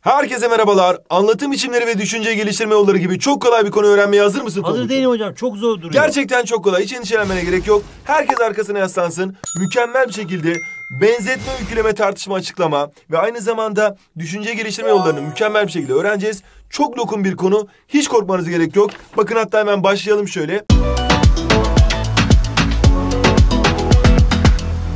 Herkese merhabalar. Anlatım biçimleri ve düşünce geliştirme yolları gibi çok kolay bir konu öğrenmeye hazır mısın? Hazır değilim hocam. Çok zor duruyor. Gerçekten çok kolay. Hiç endişelenmene gerek yok. Herkes arkasına yaslansın. Mükemmel bir şekilde benzetme, yükleme, tartışma, açıklama ve aynı zamanda düşünce geliştirme yollarını mükemmel bir şekilde öğreneceğiz. Çok lokum bir konu. Hiç korkmanız gerek yok. Bakın hatta hemen başlayalım şöyle.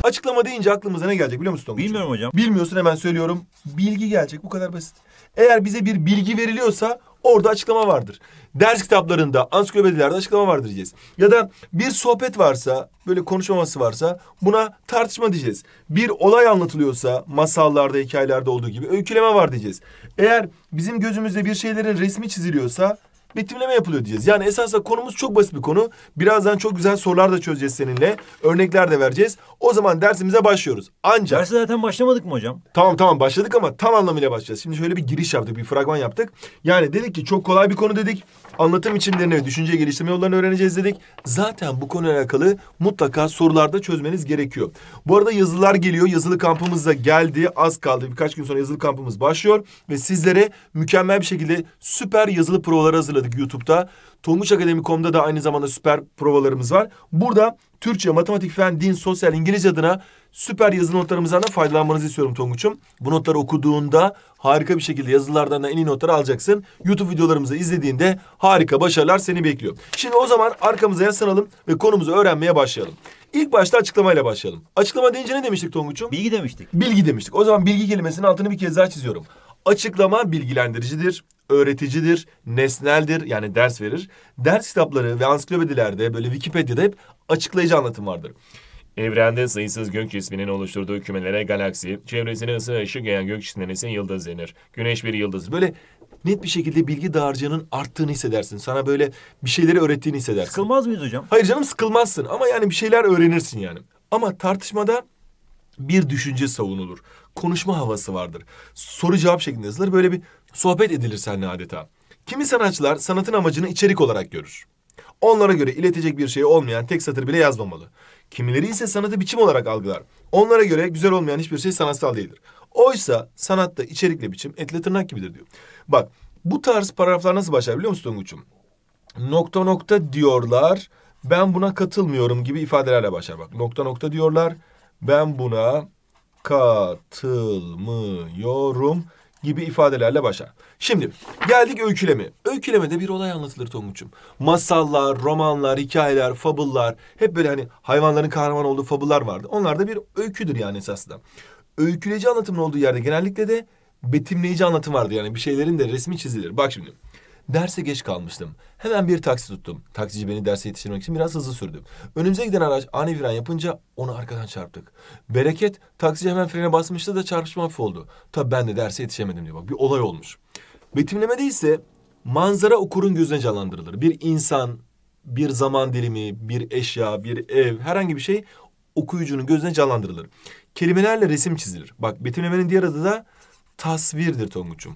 Açıklama deyince aklımıza ne gelecek biliyor musun Tonguç? Bilmiyorum hocam. Bilmiyorsun hemen söylüyorum. Bilgi gelecek bu kadar basit. Eğer bize bir bilgi veriliyorsa orada açıklama vardır. Ders kitaplarında, ansiklopedilerde açıklama vardır diyeceğiz. Ya da bir sohbet varsa, böyle konuşmaması varsa buna tartışma diyeceğiz. Bir olay anlatılıyorsa masallarda, hikayelerde olduğu gibi öyküleme var diyeceğiz. Eğer bizim gözümüzde bir şeylerin resmi çiziliyorsa betimleme yapılıyor diyeceğiz. Yani esasında konumuz çok basit bir konu. Birazdan çok güzel sorular da çözeceğiz seninle. Örnekler de vereceğiz. O zaman dersimize başlıyoruz. Ancak... Derse zaten başlamadık mı hocam? Tamam tamam başladık ama tam anlamıyla başlayacağız. Şimdi şöyle bir giriş yaptık, bir fragman yaptık. Yani dedik ki çok kolay bir konu dedik anlatım biçimlerini ve düşünce geliştirme yollarını öğreneceğiz dedik. Zaten bu konuyla alakalı mutlaka sorularda çözmeniz gerekiyor. Bu arada yazılar geliyor. Yazılı kampımız da geldi. Az kaldı. Birkaç gün sonra yazılı kampımız başlıyor. Ve sizlere mükemmel bir şekilde süper yazılı provalar hazırladık YouTube'da. Tonguçakademi.com'da da aynı zamanda süper provalarımız var. Burada Türkçe, matematik, fen, din, sosyal, İngilizce adına süper yazılı notlarımızdan da faydalanmanızı istiyorum Tonguç'um. Bu notları okuduğunda harika bir şekilde yazılardan da en iyi notları alacaksın. YouTube videolarımızı izlediğinde harika başarılar seni bekliyor. Şimdi o zaman arkamıza yaslanalım ve konumuzu öğrenmeye başlayalım. İlk başta açıklamayla başlayalım. Açıklama deyince ne demiştik Tonguç'um? Bilgi demiştik. Bilgi demiştik. O zaman bilgi kelimesinin altını bir kez daha çiziyorum. Açıklama bilgilendiricidir, öğreticidir, nesneldir yani ders verir. Ders kitapları ve ansiklopedilerde böyle Wikipedia'da hep açıklayıcı anlatım vardır. Evrende sayısız gök cisminin oluşturduğu kümelere galaksi, çevresine ısı ışık yayan gök cisimlerine ise yıldız denir. Güneş bir yıldız. Böyle net bir şekilde bilgi dağarcığının arttığını hissedersin. Sana böyle bir şeyleri öğrettiğini hissedersin. Sıkılmaz mıyız hocam? Hayır canım sıkılmazsın ama yani bir şeyler öğrenirsin yani. Ama tartışmada bir düşünce savunulur. Konuşma havası vardır. Soru cevap şeklinde yazılır. Böyle bir sohbet edilir seninle adeta. Kimi sanatçılar sanatın amacını içerik olarak görür. Onlara göre iletecek bir şey olmayan tek satır bile yazmamalı. Kimileri ise sanatı biçim olarak algılar. Onlara göre güzel olmayan hiçbir şey sanatsal değildir. Oysa sanatta içerikle biçim etle tırnak gibidir diyor. Bak bu tarz paragraflar nasıl başlar biliyor musun Tonguç'um? Nokta nokta diyorlar ben buna katılmıyorum gibi ifadelerle başlar. Bak nokta nokta diyorlar ben buna katılmıyorum gibi ifadelerle başlar. Şimdi geldik öyküleme. Öykülemede bir olay anlatılır Tonguç'um. Masallar, romanlar, hikayeler, fabıllar hep böyle hani hayvanların kahraman olduğu fabıllar vardı. Onlar da bir öyküdür yani esasında. Öyküleyici anlatımın olduğu yerde genellikle de betimleyici anlatım vardı Yani bir şeylerin de resmi çizilir. Bak şimdi. Derse geç kalmıştım. Hemen bir taksi tuttum. Taksici beni derse yetiştirmek için biraz hızlı sürdü. Önümüze giden araç ani fren yapınca onu arkadan çarptık. Bereket taksici hemen frene basmıştı da çarpışma hafif oldu. Tabii ben de derse yetişemedim diye bak bir olay olmuş. Betimlemede ise manzara okurun gözüne canlandırılır. Bir insan, bir zaman dilimi, bir eşya, bir ev herhangi bir şey okuyucunun gözüne canlandırılır. Kelimelerle resim çizilir. Bak betimlemenin diğer adı da tasvirdir Tonguç'um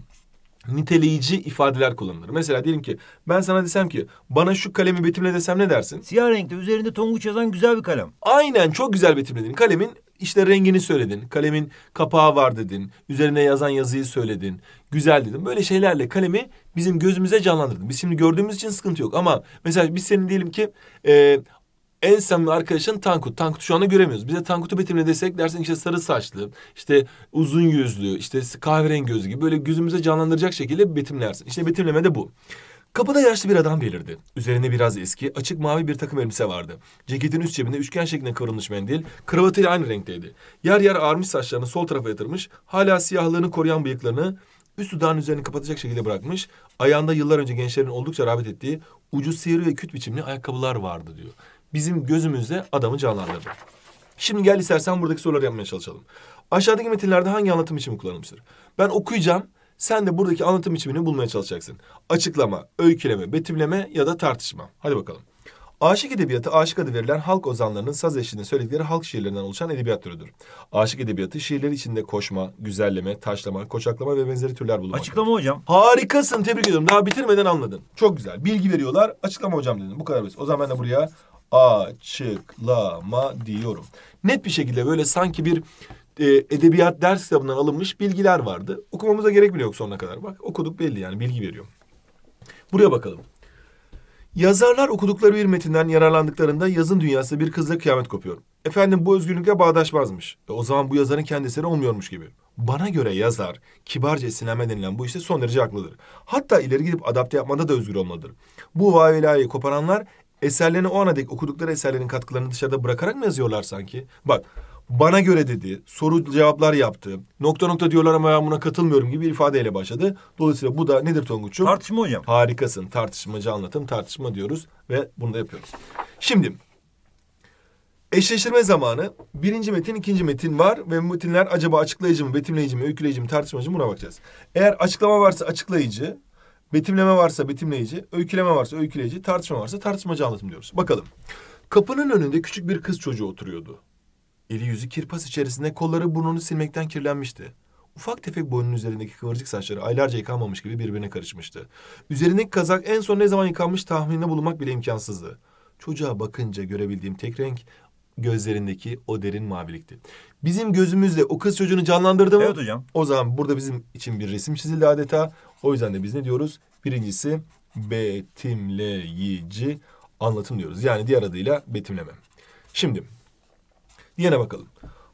niteleyici ifadeler kullanılır. Mesela diyelim ki ben sana desem ki bana şu kalemi betimle desem ne dersin? Siyah renkte üzerinde tonguç yazan güzel bir kalem. Aynen çok güzel betimledin. Kalemin işte rengini söyledin. Kalemin kapağı var dedin. Üzerine yazan yazıyı söyledin. Güzel dedin. Böyle şeylerle kalemi bizim gözümüze canlandırdın. Biz şimdi gördüğümüz için sıkıntı yok. Ama mesela biz senin diyelim ki e, en samimi arkadaşın Tankut. Tankut'u şu anda göremiyoruz. Bize Tankut'u betimle desek dersin işte sarı saçlı, işte uzun yüzlü, işte kahverengi gözlü gibi böyle gözümüze canlandıracak şekilde betimlersin. İşte betimleme de bu. Kapıda yaşlı bir adam belirdi. Üzerine biraz eski, açık mavi bir takım elbise vardı. Ceketin üst cebinde üçgen şeklinde kıvrılmış mendil, kravatıyla aynı renkteydi. Yer yer ağarmış saçlarını sol tarafa yatırmış, hala siyahlığını koruyan bıyıklarını üst dudağın üzerini kapatacak şekilde bırakmış. Ayağında yıllar önce gençlerin oldukça rağbet ettiği ucu sivri ve küt biçimli ayakkabılar vardı diyor bizim gözümüzde adamı canlandırdı. Şimdi gel istersen buradaki soruları yapmaya çalışalım. Aşağıdaki metinlerde hangi anlatım biçimi kullanılmıştır? Ben okuyacağım. Sen de buradaki anlatım biçimini bulmaya çalışacaksın. Açıklama, öyküleme, betimleme ya da tartışma. Hadi bakalım. Aşık edebiyatı aşık adı verilen halk ozanlarının saz eşliğinde söyledikleri halk şiirlerinden oluşan edebiyat türüdür. Aşık edebiyatı şiirleri içinde koşma, güzelleme, taşlama, koçaklama ve benzeri türler bulunmaktadır. Açıklama hocam. Harikasın tebrik ediyorum. Daha bitirmeden anladın. Çok güzel. Bilgi veriyorlar. Açıklama hocam dedim. Bu kadar basit. O zaman ben de buraya açıklama diyorum. Net bir şekilde böyle sanki bir e, edebiyat ders kitabından alınmış bilgiler vardı. Okumamıza gerek bile yok sonuna kadar. Bak okuduk belli yani bilgi veriyor. Buraya bakalım. Yazarlar okudukları bir metinden yararlandıklarında yazın dünyası bir kızla kıyamet kopuyor. Efendim bu özgürlükle bağdaşmazmış. E o zaman bu yazarın kendisine olmuyormuş gibi. Bana göre yazar, kibarca esinlenme denilen bu işte son derece haklıdır. Hatta ileri gidip adapte yapmada da özgür olmalıdır. Bu vavilayı koparanlar eserlerini o ana dek okudukları eserlerin katkılarını dışarıda bırakarak mı yazıyorlar sanki? Bak bana göre dedi, soru cevaplar yaptı. Nokta nokta diyorlar ama ben buna katılmıyorum gibi bir ifadeyle başladı. Dolayısıyla bu da nedir Tonguç'um? Tartışma hocam. Harikasın. Tartışmacı anlatım, tartışma diyoruz ve bunu da yapıyoruz. Şimdi eşleştirme zamanı birinci metin, ikinci metin var ve metinler acaba açıklayıcı mı, betimleyici mi, öyküleyici mi, tartışmacı mı buna bakacağız. Eğer açıklama varsa açıklayıcı, Betimleme varsa betimleyici, öyküleme varsa öyküleyici, tartışma varsa tartışmacı anlatım diyoruz. Bakalım. Kapının önünde küçük bir kız çocuğu oturuyordu. Eli yüzü kirpas içerisinde kolları burnunu silmekten kirlenmişti. Ufak tefek boynun üzerindeki kıvırcık saçları aylarca yıkanmamış gibi birbirine karışmıştı. Üzerindeki kazak en son ne zaman yıkanmış tahminine bulunmak bile imkansızdı. Çocuğa bakınca görebildiğim tek renk gözlerindeki o derin mavilikti. Bizim gözümüzle o kız çocuğunu canlandırdı mı? Evet hocam. O zaman burada bizim için bir resim çizildi adeta. O yüzden de biz ne diyoruz? Birincisi betimleyici anlatım diyoruz. Yani diğer adıyla betimleme. Şimdi diğerine bakalım.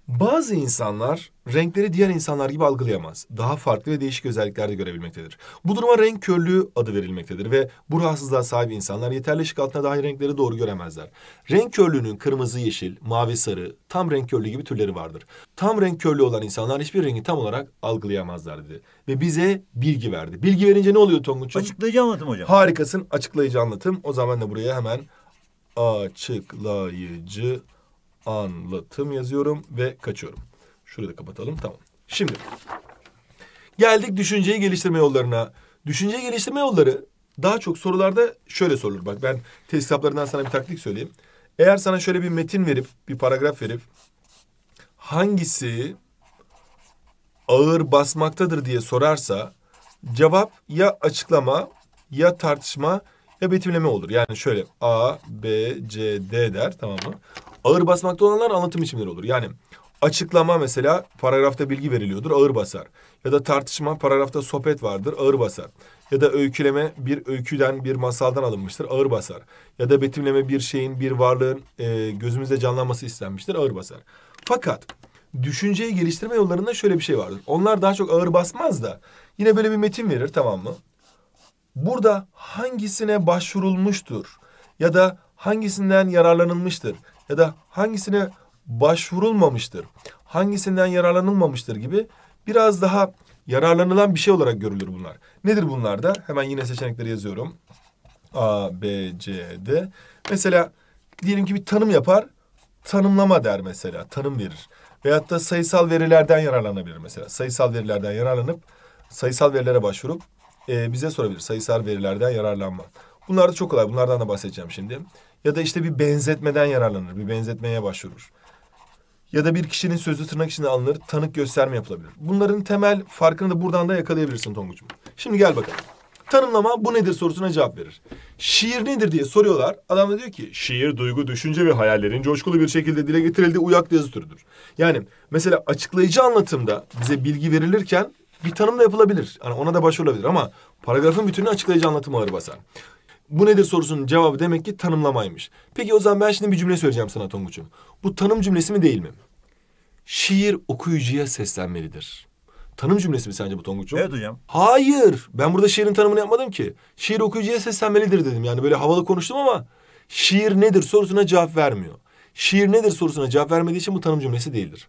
Bazı insanlar renkleri diğer insanlar gibi algılayamaz. Daha farklı ve değişik özellikler de görebilmektedir. Bu duruma renk körlüğü adı verilmektedir ve bu rahatsızlığa sahip insanlar yeterli ışık altında dahi renkleri doğru göremezler. Renk körlüğünün kırmızı, yeşil, mavi, sarı, tam renk körlüğü gibi türleri vardır. Tam renk körlüğü olan insanlar hiçbir rengi tam olarak algılayamazlar dedi. Ve bize bilgi verdi. Bilgi verince ne oluyor Tonguç'um? Açıklayıcı anlatım hocam. Harikasın açıklayıcı anlatım. O zaman da buraya hemen açıklayıcı anlatım yazıyorum ve kaçıyorum. Şurayı da kapatalım tamam. Şimdi geldik düşünceyi geliştirme yollarına. Düşünceyi geliştirme yolları daha çok sorularda şöyle sorulur. Bak ben test kitaplarından sana bir taktik söyleyeyim. Eğer sana şöyle bir metin verip bir paragraf verip hangisi ağır basmaktadır diye sorarsa cevap ya açıklama ya tartışma ya betimleme olur. Yani şöyle A, B, C, D der tamam mı? Ağır basmakta olanlar anlatım biçimleri olur. Yani açıklama mesela paragrafta bilgi veriliyordur ağır basar. Ya da tartışma paragrafta sohbet vardır ağır basar. Ya da öyküleme bir öyküden bir masaldan alınmıştır ağır basar. Ya da betimleme bir şeyin bir varlığın e, gözümüzde canlanması istenmiştir ağır basar. Fakat düşünceyi geliştirme yollarında şöyle bir şey vardır. Onlar daha çok ağır basmaz da yine böyle bir metin verir tamam mı? Burada hangisine başvurulmuştur ya da hangisinden yararlanılmıştır? ya da hangisine başvurulmamıştır, hangisinden yararlanılmamıştır gibi biraz daha yararlanılan bir şey olarak görülür bunlar. Nedir bunlar da? Hemen yine seçenekleri yazıyorum. A, B, C, D. Mesela diyelim ki bir tanım yapar, tanımlama der mesela, tanım verir. Veyahut da sayısal verilerden yararlanabilir mesela. Sayısal verilerden yararlanıp, sayısal verilere başvurup e, bize sorabilir. Sayısal verilerden yararlanma. Bunlar da çok kolay. Bunlardan da bahsedeceğim şimdi. Ya da işte bir benzetmeden yararlanır. Bir benzetmeye başvurur. Ya da bir kişinin sözü tırnak içinde alınır. Tanık gösterme yapılabilir. Bunların temel farkını da buradan da yakalayabilirsin Tonguç'um. Şimdi gel bakalım. Tanımlama bu nedir sorusuna cevap verir. Şiir nedir diye soruyorlar. Adam da diyor ki şiir duygu, düşünce ve hayallerin coşkulu bir şekilde dile getirildiği uyak yazı türüdür. Yani mesela açıklayıcı anlatımda bize bilgi verilirken bir tanım da yapılabilir. Yani ona da başvurulabilir ama paragrafın bütününü açıklayıcı anlatım ağır basar bu nedir sorusunun cevabı demek ki tanımlamaymış. Peki o zaman ben şimdi bir cümle söyleyeceğim sana Tonguç'um. Bu tanım cümlesi mi değil mi? Şiir okuyucuya seslenmelidir. Tanım cümlesi mi sence bu Tonguç'um? Evet hocam. Hayır. Ben burada şiirin tanımını yapmadım ki. Şiir okuyucuya seslenmelidir dedim. Yani böyle havalı konuştum ama şiir nedir sorusuna cevap vermiyor. Şiir nedir sorusuna cevap vermediği için bu tanım cümlesi değildir.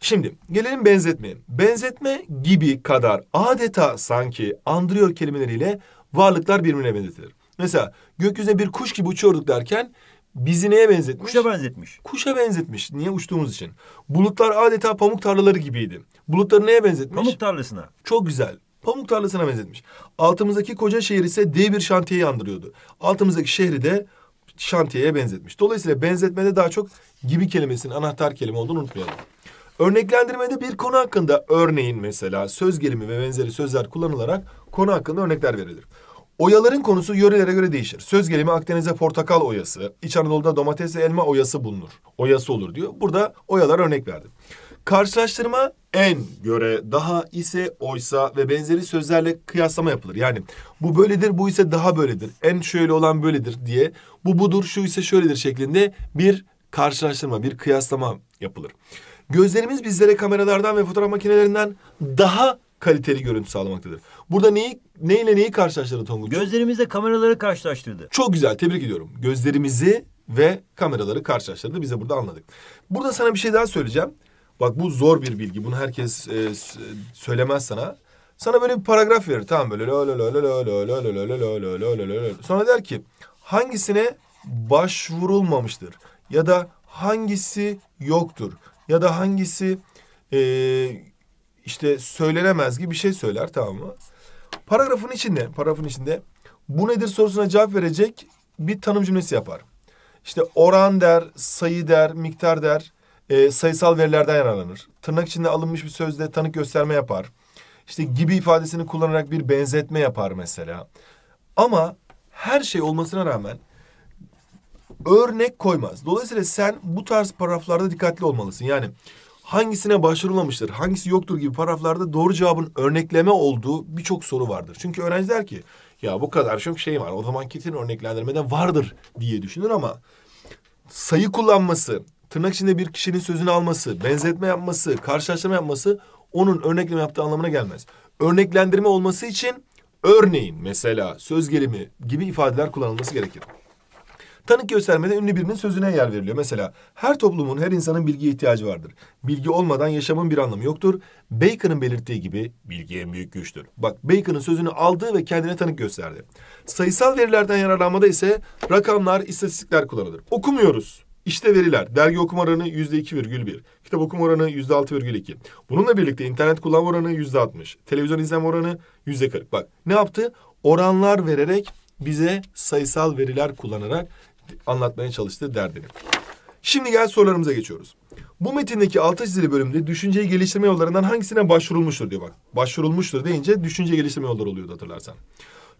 Şimdi gelelim benzetmeye. Benzetme gibi kadar adeta sanki andırıyor kelimeleriyle varlıklar birbirine benzetilir. Mesela gökyüzüne bir kuş gibi uçuyorduk derken bizi neye benzetmiş? Kuşa benzetmiş. Kuşa benzetmiş. Niye uçtuğumuz için? Bulutlar adeta pamuk tarlaları gibiydi. Bulutları neye benzetmiş? Pamuk tarlasına. Çok güzel. Pamuk tarlasına benzetmiş. Altımızdaki koca şehir ise dev bir şantiyeyi andırıyordu. Altımızdaki şehri de şantiyeye benzetmiş. Dolayısıyla benzetmede daha çok gibi kelimesinin anahtar kelime olduğunu unutmayalım. Örneklendirmede bir konu hakkında örneğin mesela söz gelimi ve benzeri sözler kullanılarak konu hakkında örnekler verilir. Oyaların konusu yörelere göre değişir. Söz gelimi Akdeniz'de portakal oyası, İç Anadolu'da domates ve elma oyası bulunur. Oyası olur diyor. Burada oyalar örnek verdim. Karşılaştırma en göre daha ise oysa ve benzeri sözlerle kıyaslama yapılır. Yani bu böyledir, bu ise daha böyledir. En şöyle olan böyledir diye. Bu budur, şu ise şöyledir şeklinde bir karşılaştırma, bir kıyaslama yapılır. Gözlerimiz bizlere kameralardan ve fotoğraf makinelerinden daha kaliteli görüntü sağlamaktadır. Burada neyi neyle neyi karşılaştırdı Tonguç? Gözlerimizle kameraları karşılaştırdı. Çok güzel tebrik ediyorum. Gözlerimizi ve kameraları karşılaştırdı. Biz de burada anladık. Burada sana bir şey daha söyleyeceğim. Bak bu zor bir bilgi. Bunu herkes e, söylemez sana. Sana böyle bir paragraf verir. Tamam böyle lo lo lo lo lo lo lo lo lo lo lo lo Sonra der ki hangisine başvurulmamıştır ya da hangisi yoktur ya da hangisi e, işte söylenemez gibi bir şey söyler tamam mı? Paragrafın içinde, paragrafın içinde bu nedir sorusuna cevap verecek bir tanım cümlesi yapar. İşte oran der, sayı der, miktar der, e, sayısal verilerden yararlanır. Tırnak içinde alınmış bir sözle tanık gösterme yapar. İşte gibi ifadesini kullanarak bir benzetme yapar mesela. Ama her şey olmasına rağmen örnek koymaz. Dolayısıyla sen bu tarz paragraflarda dikkatli olmalısın. Yani hangisine başvurulmamıştır, hangisi yoktur gibi paragraflarda doğru cevabın örnekleme olduğu birçok soru vardır. Çünkü öğrenciler ki ya bu kadar çok şey var o zaman kesin örneklendirmede vardır diye düşünür ama sayı kullanması, tırnak içinde bir kişinin sözünü alması, benzetme yapması, karşılaştırma yapması onun örnekleme yaptığı anlamına gelmez. Örneklendirme olması için örneğin mesela söz gelimi gibi ifadeler kullanılması gerekir. Tanık göstermede ünlü birinin sözüne yer veriliyor. Mesela her toplumun, her insanın bilgiye ihtiyacı vardır. Bilgi olmadan yaşamın bir anlamı yoktur. Bacon'ın belirttiği gibi bilgi en büyük güçtür. Bak Bacon'ın sözünü aldı ve kendine tanık gösterdi. Sayısal verilerden yararlanmada ise rakamlar, istatistikler kullanılır. Okumuyoruz. İşte veriler. Dergi okuma oranı yüzde iki virgül bir. Kitap okuma oranı yüzde altı virgül iki. Bununla birlikte internet kullanma oranı yüzde altmış. Televizyon izleme oranı yüzde kırk. Bak ne yaptı? Oranlar vererek bize sayısal veriler kullanarak anlatmaya çalıştığı derdini. Şimdi gel sorularımıza geçiyoruz. Bu metindeki altı çizili bölümde düşünceyi geliştirme yollarından hangisine başvurulmuştur diyor bak. Başvurulmuştur deyince düşünce geliştirme yolları oluyordu hatırlarsan.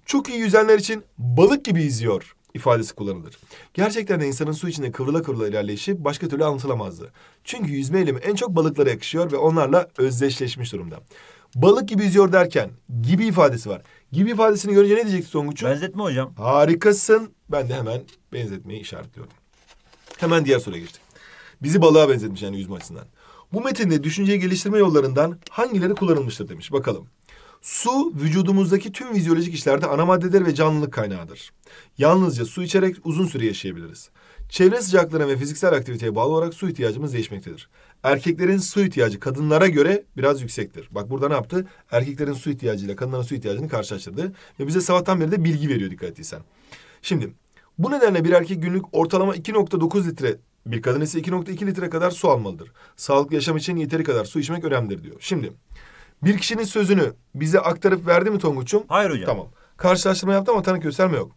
Çok iyi yüzenler için balık gibi yüzüyor ifadesi kullanılır. Gerçekten de insanın su içinde kıvrıla kıvrıla ilerleyişi başka türlü anlatılamazdı. Çünkü yüzme eylemi en çok balıklara yakışıyor ve onlarla özdeşleşmiş durumda. Balık gibi yüzüyor derken gibi ifadesi var. Gibi ifadesini görünce ne diyeceksin Songuç? Benzetme hocam. Harikasın. Ben de hemen benzetmeyi işaretliyorum. Hemen diğer soruya geçtik. Bizi balığa benzetmiş yani yüzme açısından. Bu metinde düşünce geliştirme yollarından hangileri kullanılmıştır demiş. Bakalım. Su vücudumuzdaki tüm fizyolojik işlerde ana maddedir ve canlılık kaynağıdır. Yalnızca su içerek uzun süre yaşayabiliriz. Çevre sıcaklarına ve fiziksel aktiviteye bağlı olarak su ihtiyacımız değişmektedir erkeklerin su ihtiyacı kadınlara göre biraz yüksektir. Bak burada ne yaptı? Erkeklerin su ihtiyacıyla kadınların su ihtiyacını karşılaştırdı. Ve bize sabahtan beri de bilgi veriyor dikkat etsen. Şimdi bu nedenle bir erkek günlük ortalama 2.9 litre bir kadın ise 2.2 litre kadar su almalıdır. Sağlıklı yaşam için yeteri kadar su içmek önemlidir diyor. Şimdi bir kişinin sözünü bize aktarıp verdi mi Tonguç'um? Hayır hocam. Tamam. Karşılaştırma yaptı ama tanık gösterme yok.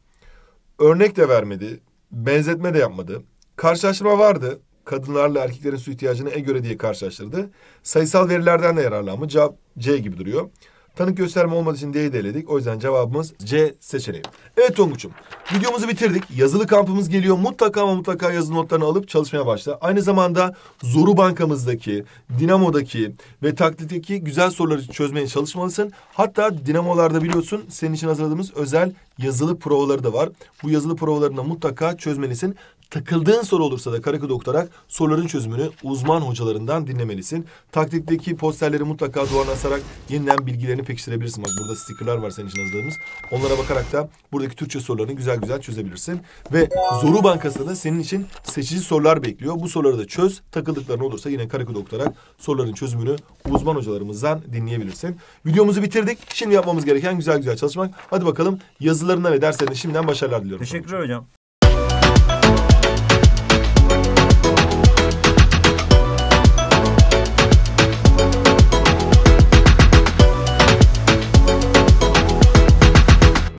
Örnek de vermedi. Benzetme de yapmadı. Karşılaştırma vardı kadınlarla erkeklerin su ihtiyacını e göre diye karşılaştırdı. Sayısal verilerden de yararlanma. Cevap C gibi duruyor. Tanık gösterme olmadığı için D'yi de eledik. O yüzden cevabımız C seçeneği. Evet Tonguç'um videomuzu bitirdik. Yazılı kampımız geliyor. Mutlaka ama mutlaka yazılı notlarını alıp çalışmaya başla. Aynı zamanda Zoru bankamızdaki, Dinamo'daki ve taklitteki güzel soruları çözmeye çalışmalısın. Hatta Dinamo'larda biliyorsun senin için hazırladığımız özel yazılı provaları da var. Bu yazılı provalarını mutlaka çözmelisin. Takıldığın soru olursa da karakıda okutarak soruların çözümünü uzman hocalarından dinlemelisin. Taktikteki posterleri mutlaka duvara asarak yeniden bilgilerini pekiştirebilirsin. Bak burada stickerlar var senin için hazırladığımız. Onlara bakarak da buradaki Türkçe sorularını güzel güzel çözebilirsin. Ve Zoru Bankası'nda da senin için seçici sorular bekliyor. Bu soruları da çöz. Takıldıkların olursa yine karakıda okutarak soruların çözümünü uzman hocalarımızdan dinleyebilirsin. Videomuzu bitirdik. Şimdi yapmamız gereken güzel güzel çalışmak. Hadi bakalım yazılarına ve derslerine şimdiden başarılar diliyorum. Teşekkürler hocam.